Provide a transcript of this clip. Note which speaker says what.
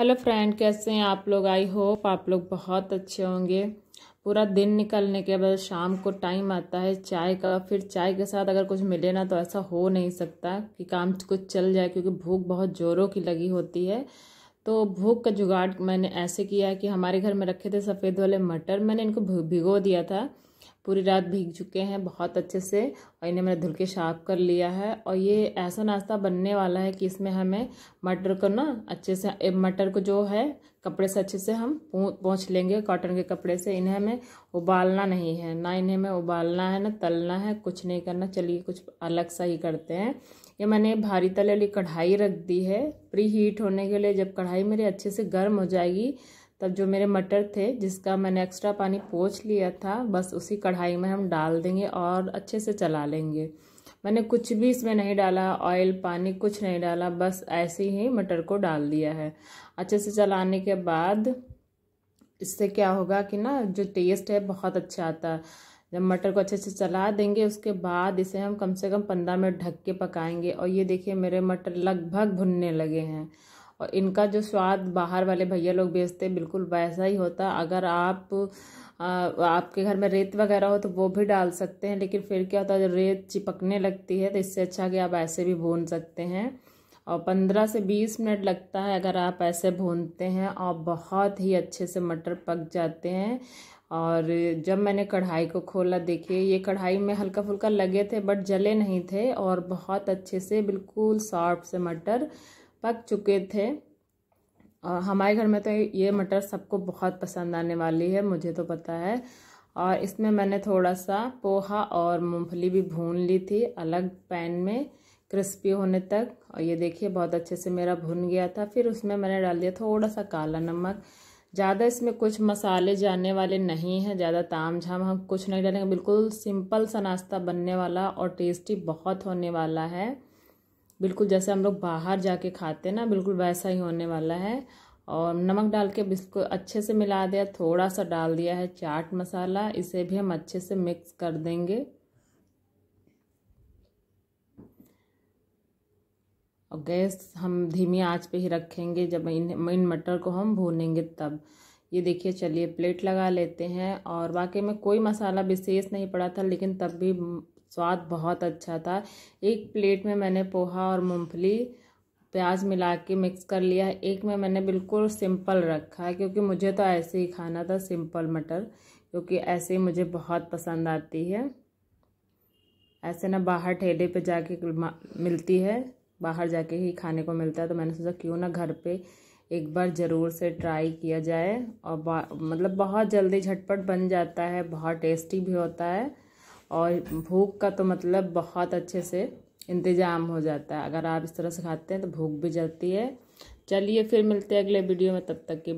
Speaker 1: hello friend कैसे हैं आप लोग आई होप आप लोग बहुत अच्छे होंगे पूरा दिन निकलने के बाद शाम को टाइम आता है चाय का फिर चाय के साथ अगर कुछ मिले ना तो ऐसा हो नहीं सकता कि काम कुछ चल जाए क्योंकि भूख बहुत ज़ोरों की लगी होती है तो भूख का जुगाड़ मैंने ऐसे किया कि हमारे घर में रखे थे सफ़ेद वाले मटर मैंने इनको भिगो दिया था पूरी रात भीग चुके हैं बहुत अच्छे से और इन्हें मैंने धुल के साफ कर लिया है और ये ऐसा नाश्ता बनने वाला है कि इसमें हमें मटर को ना अच्छे से मटर को जो है कपड़े से अच्छे से हम पहुँच लेंगे कॉटन के कपड़े से इन्हें हमें उबालना नहीं है ना इन्हें हमें उबालना है ना तलना है कुछ नहीं करना चलिए कुछ अलग सा ही करते हैं ये मैंने भारी तले वाली कढ़ाई रख दी है प्री हीट होने के लिए जब कढ़ाई मेरी अच्छे से गर्म हो जाएगी तब जो मेरे मटर थे जिसका मैंने एक्स्ट्रा पानी पोछ लिया था बस उसी कढ़ाई में हम डाल देंगे और अच्छे से चला लेंगे मैंने कुछ भी इसमें नहीं डाला ऑयल पानी कुछ नहीं डाला बस ऐसे ही मटर को डाल दिया है अच्छे से चलाने के बाद इससे क्या होगा कि ना जो टेस्ट है बहुत अच्छा आता है जब मटर को अच्छे से चला देंगे उसके बाद इसे हम कम से कम पंद्रह मिनट ढक के पकाएंगे और ये देखिए मेरे मटर लगभग भुनने लगे हैं और इनका जो स्वाद बाहर वाले भैया लोग बेचते बिल्कुल वैसा ही होता अगर आप आ, आपके घर में रेत वगैरह हो तो वो भी डाल सकते हैं लेकिन फिर क्या होता है रेत चिपकने लगती है तो इससे अच्छा कि आप ऐसे भी भून सकते हैं और पंद्रह से बीस मिनट लगता है अगर आप ऐसे भूनते हैं और बहुत ही अच्छे से मटर पक जाते हैं और जब मैंने कढ़ाई को खोला देखिए ये कढ़ाई में हल्का फुल्का लगे थे बट जले नहीं थे और बहुत अच्छे से बिल्कुल सॉफ्ट से मटर पक चुके थे और हमारे घर में तो ये मटर सबको बहुत पसंद आने वाली है मुझे तो पता है और इसमें मैंने थोड़ा सा पोहा और मूंगफली भी भून ली थी अलग पैन में क्रिस्पी होने तक और ये देखिए बहुत अच्छे से मेरा भुन गया था फिर उसमें मैंने डाल दिया थोड़ा सा काला नमक ज़्यादा इसमें कुछ मसाले जाने वाले नहीं हैं ज़्यादा ताम झाम हम कुछ नहीं डालेंगे बिल्कुल सिंपल सा नाश्ता बनने वाला और टेस्टी बहुत होने वाला है बिल्कुल जैसे हम लोग बाहर जाके खाते हैं ना बिल्कुल वैसा ही होने वाला है और नमक डाल के बिस्कुट अच्छे से मिला दिया थोड़ा सा डाल दिया है चाट मसाला इसे भी हम अच्छे से मिक्स कर देंगे और गैस हम धीमी आंच पे ही रखेंगे जब इन इन मटर को हम भूनेंगे तब ये देखिए चलिए प्लेट लगा लेते हैं और वाकई में कोई मसाला विशेष नहीं पड़ा था लेकिन तब भी स्वाद बहुत अच्छा था एक प्लेट में मैंने पोहा और मूंगफली प्याज मिला के मिक्स कर लिया एक में मैंने बिल्कुल सिंपल रखा है क्योंकि मुझे तो ऐसे ही खाना था सिंपल मटर क्योंकि ऐसे ही मुझे बहुत पसंद आती है ऐसे ना बाहर ठेले पे जाके मिलती है बाहर जाके ही खाने को मिलता है तो मैंने सोचा क्यों ना घर पे एक बार ज़रूर से ट्राई किया जाए और मतलब बहुत जल्दी झटपट बन जाता है बहुत टेस्टी भी होता है और भूख का तो मतलब बहुत अच्छे से इंतज़ाम हो जाता है अगर आप इस तरह से खाते हैं तो भूख भी जलती है चलिए फिर मिलते हैं अगले वीडियो में तब तक के